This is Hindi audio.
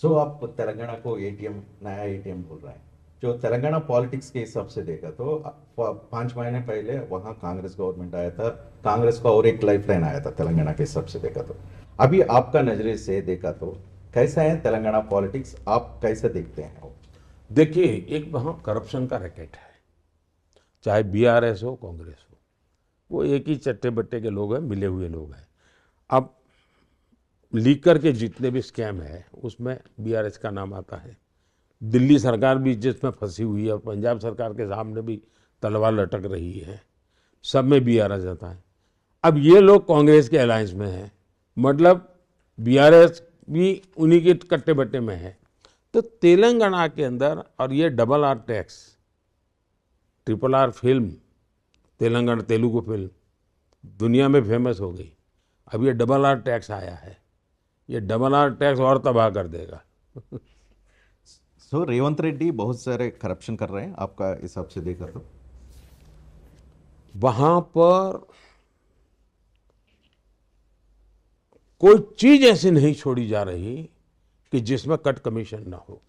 सो आप तेलंगाना को एटीएम नया एटीएम बोल रहे हैं जो तेलंगाना पॉलिटिक्स के हिसाब से देखा तो पाँच महीने पहले वहाँ कांग्रेस गवर्नमेंट आया था कांग्रेस का और एक लाइफ लाइन आया था तेलंगाना के हिसाब से देखा तो अभी आपका नजरे से देखा तो कैसा है तेलंगाना पॉलिटिक्स आप कैसे देखते हैं देखिए एक वहाँ करप्शन का रैकेट है चाहे बीआरएस हो कांग्रेस हो वो एक ही चट्टे बट्टे के लोग हैं मिले हुए लोग हैं अब लीकर के जितने भी स्कैम है उसमें बीआरएस का नाम आता है दिल्ली सरकार भी जिसमें फंसी हुई है पंजाब सरकार के सामने भी तलवार लटक रही है सब में बी आर एस आता है अब ये लोग कांग्रेस के अलायंस में हैं मतलब बी आर एस भी उन्हीं के कट्टे बट्टे में है तो तेलंगाना के अंदर और ये double R tax triple R film Telangana Telugu film दुनिया में फेमस हो गई अब ये डबल आर टैक्स आया है ये डबल आर टैक्स और तबाह कर देगा सो रेवंत रेड्डी बहुत सारे करप्शन कर रहे हैं आपका हिसाब से देखा तो वहां पर कोई चीज़ ऐसी नहीं छोड़ी जा रही कि जिसमें कट कमीशन ना हो